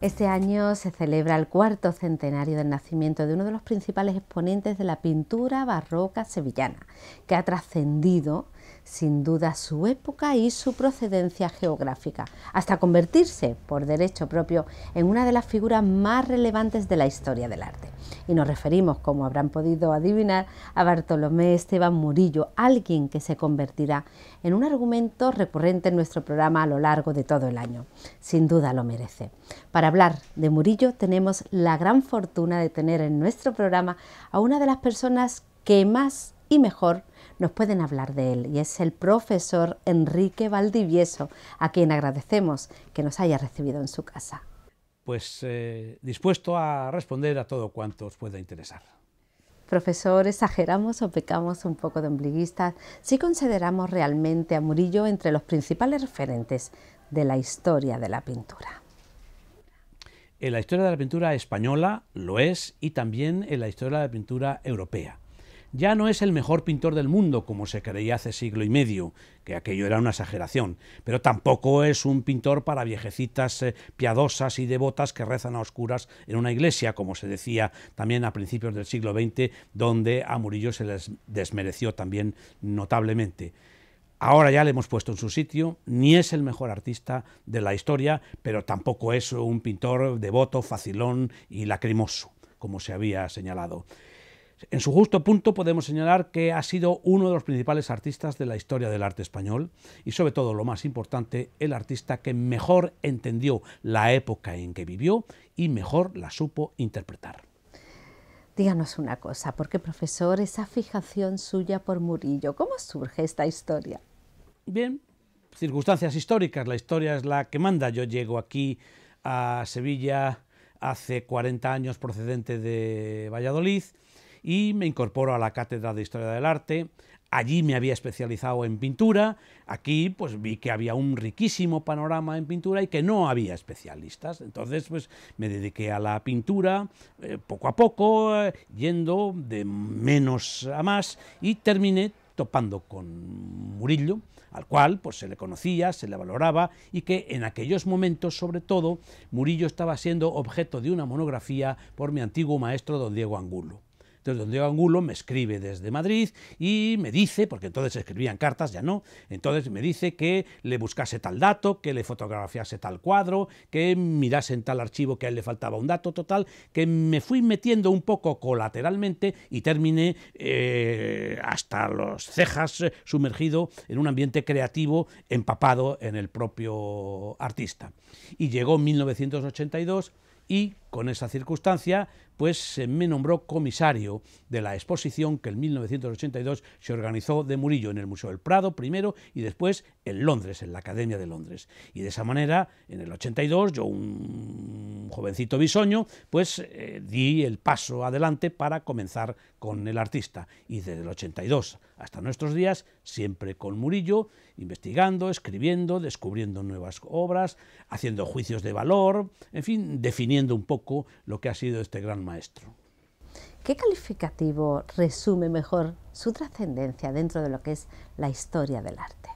Este año se celebra el cuarto centenario del nacimiento de uno de los principales exponentes de la pintura barroca sevillana, que ha trascendido sin duda su época y su procedencia geográfica, hasta convertirse, por derecho propio, en una de las figuras más relevantes de la historia del arte. Y nos referimos, como habrán podido adivinar, a Bartolomé Esteban Murillo, alguien que se convertirá en un argumento recurrente en nuestro programa a lo largo de todo el año. Sin duda lo merece. Para hablar de Murillo tenemos la gran fortuna de tener en nuestro programa a una de las personas que más y mejor nos pueden hablar de él y es el profesor Enrique Valdivieso, a quien agradecemos que nos haya recibido en su casa. Pues eh, dispuesto a responder a todo cuanto os pueda interesar. Profesor, ¿exageramos o pecamos un poco de ombliguistas si consideramos realmente a Murillo entre los principales referentes de la historia de la pintura? En la historia de la pintura española lo es y también en la historia de la pintura europea ya no es el mejor pintor del mundo, como se creía hace siglo y medio, que aquello era una exageración, pero tampoco es un pintor para viejecitas eh, piadosas y devotas que rezan a oscuras en una iglesia, como se decía también a principios del siglo XX, donde a Murillo se les desmereció también notablemente. Ahora ya le hemos puesto en su sitio, ni es el mejor artista de la historia, pero tampoco es un pintor devoto, facilón y lacrimoso, como se había señalado. En su justo punto podemos señalar que ha sido uno de los principales artistas de la historia del arte español y sobre todo lo más importante, el artista que mejor entendió la época en que vivió y mejor la supo interpretar. Díganos una cosa, ¿por qué profesor esa fijación suya por Murillo? ¿Cómo surge esta historia? Bien, circunstancias históricas, la historia es la que manda. Yo llego aquí a Sevilla hace 40 años procedente de Valladolid y me incorporo a la cátedra de Historia del Arte. Allí me había especializado en pintura, aquí pues vi que había un riquísimo panorama en pintura y que no había especialistas. Entonces pues me dediqué a la pintura eh, poco a poco, eh, yendo de menos a más y terminé topando con Murillo, al cual pues, se le conocía, se le valoraba y que en aquellos momentos, sobre todo, Murillo estaba siendo objeto de una monografía por mi antiguo maestro don Diego Angulo. Entonces, don Diego Angulo me escribe desde Madrid y me dice, porque entonces escribían cartas, ya no, entonces me dice que le buscase tal dato, que le fotografiase tal cuadro, que mirase en tal archivo que a él le faltaba un dato total, que me fui metiendo un poco colateralmente y terminé eh, hasta los cejas eh, sumergido en un ambiente creativo empapado en el propio artista. Y llegó 1982 y con esa circunstancia, pues se eh, me nombró comisario de la exposición que en 1982 se organizó de Murillo en el Museo del Prado primero y después en Londres, en la Academia de Londres. Y de esa manera, en el 82, yo, un jovencito bisoño, pues eh, di el paso adelante para comenzar con el artista. Y desde el 82 hasta nuestros días, siempre con Murillo, investigando, escribiendo, descubriendo nuevas obras, haciendo juicios de valor, en fin, definiendo un poco lo que ha sido este gran maestro. ¿Qué calificativo resume mejor su trascendencia dentro de lo que es la historia del arte?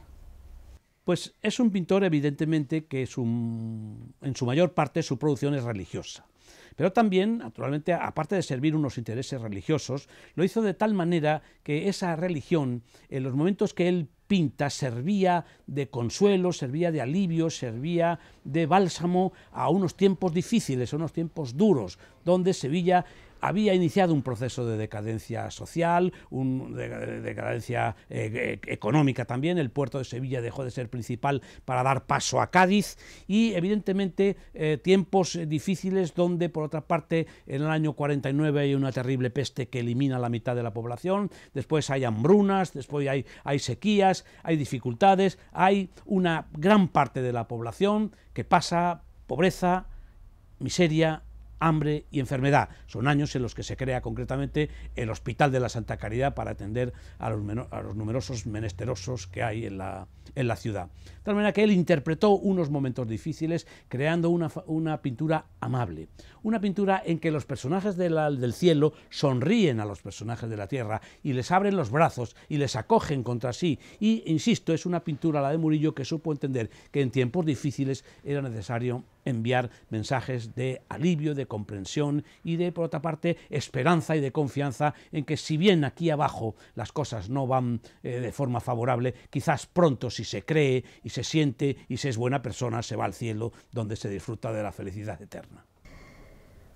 Pues es un pintor evidentemente que en su mayor parte su producción es religiosa. Pero también, naturalmente, aparte de servir unos intereses religiosos, lo hizo de tal manera que esa religión, en los momentos que él servía de consuelo, servía de alivio, servía de bálsamo a unos tiempos difíciles, a unos tiempos duros, donde Sevilla había iniciado un proceso de decadencia social, un, de, decadencia eh, e, económica también, el puerto de Sevilla dejó de ser principal para dar paso a Cádiz y evidentemente eh, tiempos difíciles donde por otra parte en el año 49 hay una terrible peste que elimina la mitad de la población, después hay hambrunas, después hay, hay sequías, hay dificultades, hay una gran parte de la población que pasa pobreza, miseria hambre y enfermedad. Son años en los que se crea concretamente el Hospital de la Santa Caridad para atender a los, numerosos menesterosos que hay en la, en la, ciudad. De tal manera que él interpretó unos momentos difíciles creando una, pintura amable, una pintura en que los personajes del cielo sonríen a los personajes de la tierra y les abren los brazos y les acogen contra sí. Y, insisto, es una pintura, la de Murillo, que supo entender que en tiempos difíciles era necesario enviar mensajes de alivio, de comprensión y de, por otra parte, esperanza y de confianza en que si bien aquí abajo las cosas no van eh, de forma favorable, quizás pronto si se cree y se siente y si es buena persona se va al cielo donde se disfruta de la felicidad eterna.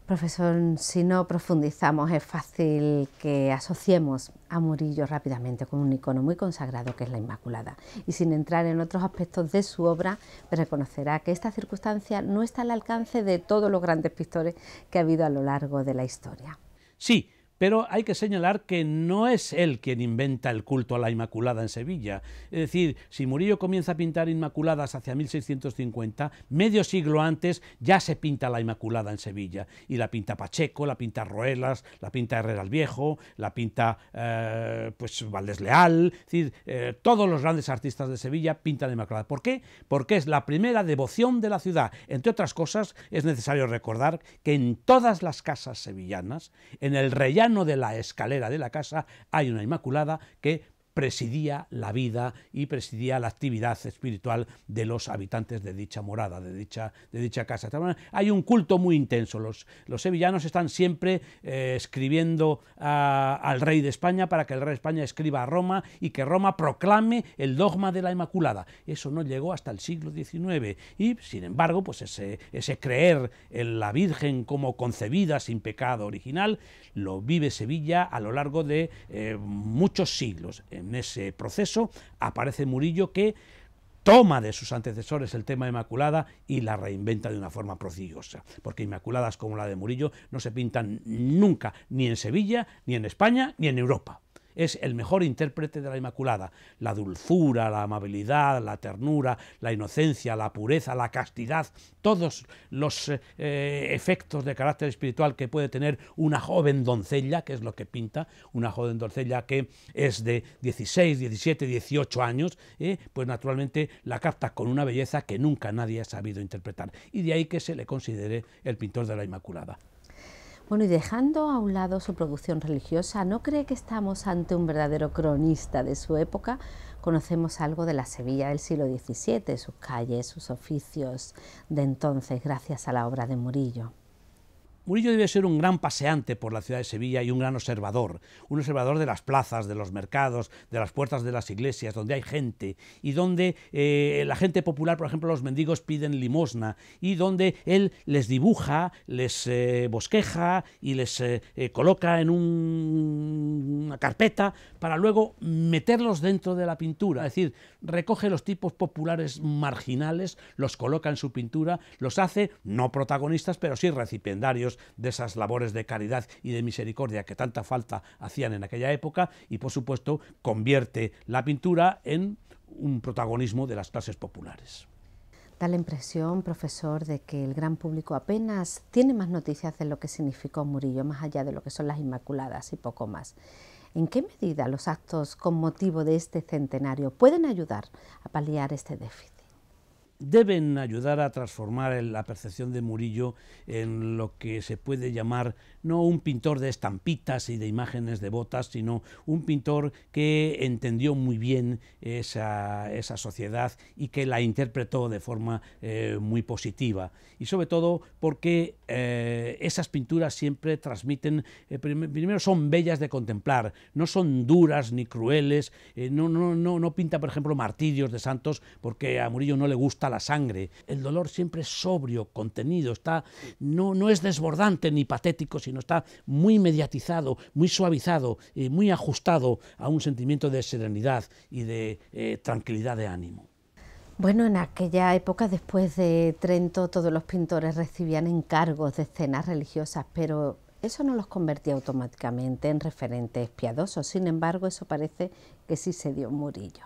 Profesor, si no profundizamos es fácil que asociemos a Murillo rápidamente con un icono muy consagrado que es la Inmaculada y sin entrar en otros aspectos de su obra reconocerá que esta circunstancia no está al alcance de todos los grandes pintores que ha habido a lo largo de la historia. Sí, pero hay que señalar que no es él quien inventa el culto a la Inmaculada en Sevilla. Es decir, si Murillo comienza a pintar Inmaculadas hacia 1650, medio siglo antes ya se pinta la Inmaculada en Sevilla. Y la pinta Pacheco, la pinta Roelas, la pinta Herrera el Viejo, la pinta eh, pues Valdés Leal. Es decir, eh, todos los grandes artistas de Sevilla pintan Inmaculada. ¿Por qué? Porque es la primera devoción de la ciudad. Entre otras cosas, es necesario recordar que en todas las casas sevillanas, en el Rey lado de la escalera de la casa hay una Inmaculada que presidía la vida y presidía la actividad espiritual de los habitantes de dicha morada, de dicha, de dicha casa. Hay un culto muy intenso. Los, sevillanos están siempre eh, escribiendo al rey de España para que el rey de España escriba a Roma y que Roma proclame el dogma de la Inmaculada. Eso no llegó hasta el siglo XIX y, sin embargo, pues ese, ese creer en la Virgen como concebida sin pecado original lo vive Sevilla a lo largo de eh, muchos siglos en ese proceso aparece Murillo que toma de sus antecesores el tema de Inmaculada y la reinventa de una forma prodigiosa, porque Inmaculadas como la de Murillo no se pintan nunca, ni en Sevilla, ni en España, ni en Europa es el mejor intérprete de la Inmaculada. La dulzura, la amabilidad, la ternura, la inocencia, la pureza, la castidad, todos los eh, eh, efectos de carácter espiritual que puede tener una joven doncella, que es lo que pinta, una joven doncella que es de 16, 17, 18 años, eh, pues naturalmente la capta con una belleza que nunca nadie ha sabido interpretar. Y de ahí que se le considere el pintor de la Inmaculada. Bueno, y dejando a un lado su producción religiosa, ¿no cree que estamos ante un verdadero cronista de su época? Conocemos algo de la Sevilla del siglo XVII, sus calles, sus oficios de entonces, gracias a la obra de Murillo. Murillo debe ser un gran paseante por la ciudad de Sevilla y un gran observador, un observador de las plazas, de los mercados, de las puertas de las iglesias, donde hay gente y donde eh, la gente popular, por ejemplo, los mendigos piden limosna y donde él les dibuja, les eh, bosqueja y les eh, coloca en una carpeta para luego meterlos dentro de la pintura. Es decir, recoge los tipos populares marginales, los coloca en su pintura, los hace no protagonistas, pero sí recipiendarios de esas labores de caridad y de misericordia que tanta falta hacían en aquella época y por supuesto convierte la pintura en un protagonismo de las clases populares. Da la impresión, profesor, de que el gran público apenas tiene más noticias de lo que significó Murillo, más allá de lo que son las Inmaculadas y poco más. ¿En qué medida los actos con motivo de este centenario pueden ayudar a paliar este déficit? deben ayudar a transformar la percepción de Murillo en lo que se puede llamar no un pintor de estampitas y de imágenes de botas, sino un pintor que entendió muy bien esa, sociedad y que la interpretó de forma eh, muy positiva. Y sobre todo porque eh, esas pinturas siempre transmiten, eh, primero son bellas de contemplar, no son duras ni crueles, no, no, no, pinta, por ejemplo, martirios de santos porque a Murillo no le gusta la sangre. El dolor siempre es sobrio, contenido, está, no, no es desbordante ni patético, está muy mediatizado, muy suavizado y muy ajustado a un sentimiento de serenidad y de eh, tranquilidad de ánimo. Bueno, en aquella época, después de Trento, todos los pintores recibían encargos de escenas religiosas, pero eso no los convertía automáticamente en referentes piadosos. Sin embargo, eso parece que sí se dio Murillo.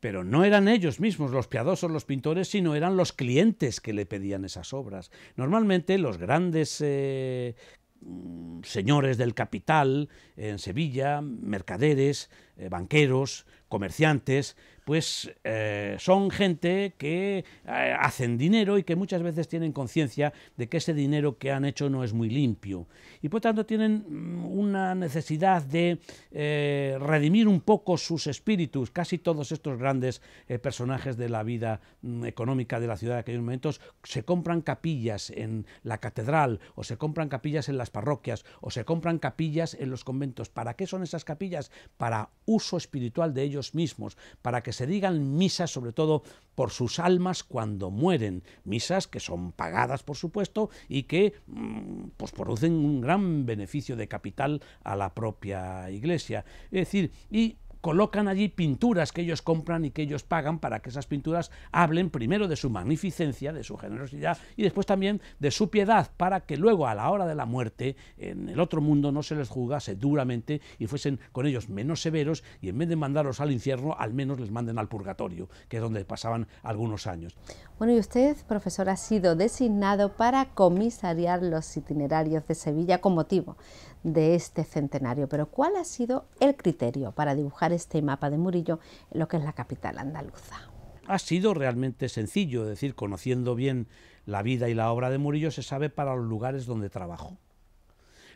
Pero no eran ellos mismos los piadosos, los pintores, sino eran los clientes que le pedían esas obras. Normalmente los grandes eh, mm, señores del capital en Sevilla, mercaderes, eh, banqueros, comerciantes, pues eh, son gente que eh, hacen dinero y que muchas veces tienen conciencia de que ese dinero que han hecho no es muy limpio. Y por tanto tienen mm, una necesidad de eh, redimir un poco sus espíritus. Casi todos estos grandes personajes de la vida mm, económica de la ciudad de aquellos momentos se compran capillas en la catedral o se compran capillas en las parroquias o se compran capillas en los conventos. ¿Para qué son esas capillas? Para uso espiritual de ellos mismos, para que se digan misas, sobre todo por sus almas cuando mueren, misas que son pagadas, por supuesto, y que mm, pues, producen un gran beneficio de capital a la propia Iglesia. Es decir, y colocan allí pinturas que ellos compran y que ellos pagan para que esas pinturas hablen primero de su magnificencia, de su generosidad y después también de su piedad, para que luego a la hora de la muerte en el otro mundo no se les juzgase duramente y fuesen con ellos menos severos y en vez de mandarlos al infierno, al menos les manden al purgatorio, que es donde pasaban algunos años. Bueno, y usted, profesor, ha sido designado para comisariar los itinerarios de Sevilla con motivo de este centenario. Pero ¿cuál ha sido el criterio para dibujar este mapa de Murillo en lo que es la capital andaluza? Ha sido realmente sencillo, es decir, conociendo bien la vida y la obra de Murillo se sabe para los lugares donde trabajó.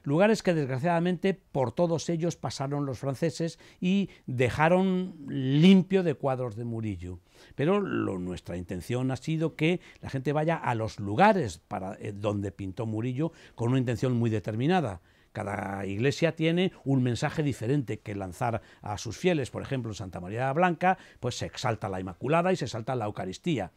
Lugares que desgraciadamente por todos ellos pasaron los franceses y dejaron limpio de cuadros de Murillo. Pero nuestra intención ha sido que la gente vaya a los lugares para, eh, donde pintó Murillo con una intención muy determinada. Cada iglesia tiene un mensaje diferente que lanzar a sus fieles. Por ejemplo, en Santa María Blanca, pues se exalta la Inmaculada y se exalta la Eucaristía.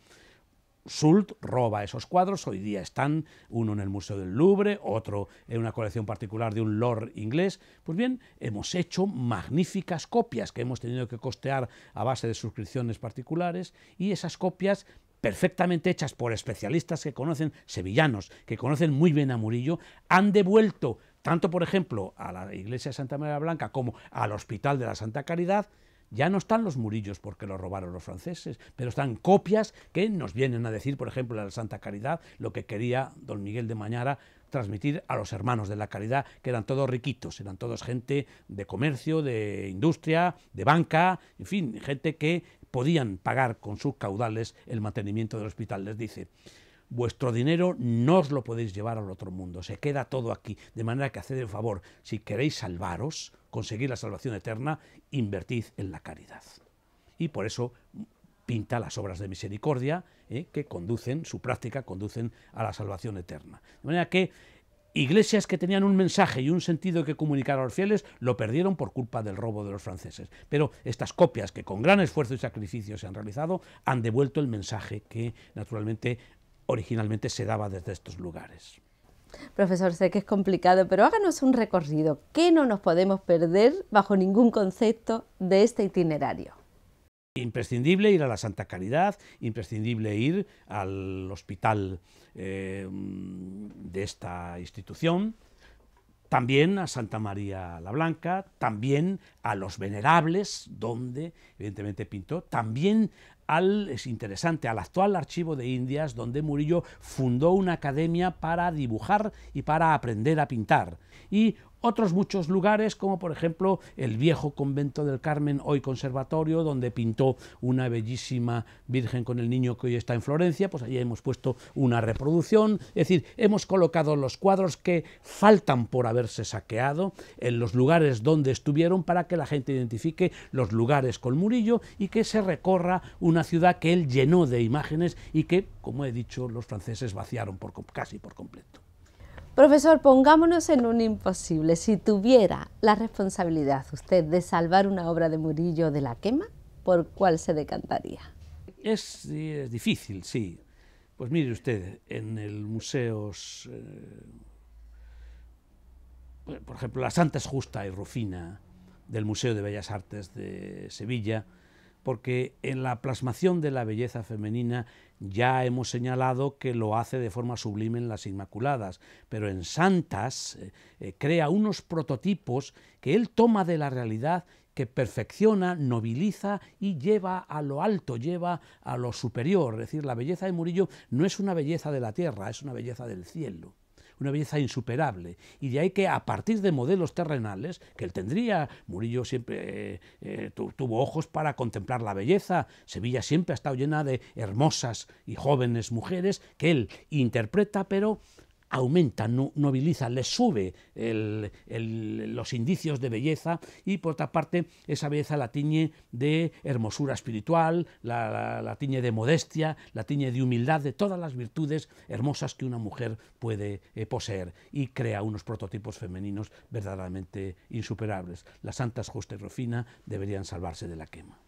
Sult roba esos cuadros, hoy día están uno en el Museo del Louvre, otro en una colección particular de un lord inglés. Pues bien, hemos hecho magníficas copias que hemos tenido que costear a base de suscripciones particulares y esas copias perfectamente hechas por especialistas que conocen, sevillanos, que conocen muy bien a Murillo, han devuelto tanto por ejemplo a la iglesia de Santa María Blanca como al hospital de la Santa Caridad, ya no están los murillos porque los robaron los franceses, pero están copias que nos vienen a decir, por ejemplo, a la Santa Caridad, lo que quería don Miguel de Mañara transmitir a los hermanos de la caridad, que eran todos riquitos, eran todos gente de comercio, de industria, de banca, en fin, gente que podían pagar con sus caudales el mantenimiento del hospital, les dice vuestro dinero no os lo podéis llevar al otro mundo, se queda todo aquí. De manera que haced el favor, si queréis salvaros, conseguir la salvación eterna, invertid en la caridad. Y por eso pinta las obras de misericordia eh, que conducen, su práctica conducen a la salvación eterna. De manera que iglesias que tenían un mensaje y un sentido que comunicar a los fieles lo perdieron por culpa del robo de los franceses. Pero estas copias que con gran esfuerzo y sacrificio se han realizado han devuelto el mensaje que naturalmente originalmente se daba desde estos lugares. Profesor, sé que es complicado, pero háganos un recorrido. ¿Qué no nos podemos perder bajo ningún concepto de este itinerario? Imprescindible ir a la Santa Caridad, imprescindible ir al hospital eh, de esta institución, también a Santa María la Blanca, también a los venerables, donde evidentemente pintó, también al, es interesante, al actual Archivo de Indias, donde Murillo fundó una academia para dibujar y para aprender a pintar. Y otros muchos lugares, como por ejemplo el viejo convento del Carmen, hoy conservatorio, donde pintó una bellísima Virgen con el niño que hoy está en Florencia, pues allí hemos puesto una reproducción, es decir, hemos colocado los cuadros que faltan por haberse saqueado en los lugares donde estuvieron para que la gente identifique los lugares con Murillo y que se recorra un una ciudad que él llenó de imágenes y que, como he dicho, los franceses vaciaron casi por completo. Profesor, pongámonos en un imposible. Si tuviera la responsabilidad usted de salvar una obra de Murillo de la quema, ¿por cuál se decantaría? Es, difícil, sí. Pues mire usted, en el Museo... Eh, por ejemplo, la Santa Justa y Rufina del Museo de Bellas Artes de Sevilla, porque en la plasmación de la belleza femenina ya hemos señalado que lo hace de forma sublime en las Inmaculadas, pero en Santas eh, eh, crea unos prototipos que él toma de la realidad que perfecciona, nobiliza y lleva a lo alto, lleva a lo superior. Es decir, la belleza de Murillo no es una belleza de la tierra, es una belleza del cielo una belleza insuperable. Y de ahí que a partir de modelos terrenales, que él tendría, Murillo siempre eh, eh, tuvo ojos para contemplar la belleza, Sevilla siempre ha estado llena de hermosas y jóvenes mujeres que él interpreta, pero aumenta, nobiliza, le sube los indicios de belleza y por otra parte esa belleza la tiñe de hermosura espiritual, la, tiñe de modestia, la tiñe de humildad, de todas las virtudes hermosas que una mujer puede eh, poseer y crea unos prototipos femeninos verdaderamente insuperables. Las santas Justa y Rufina deberían salvarse de la quema.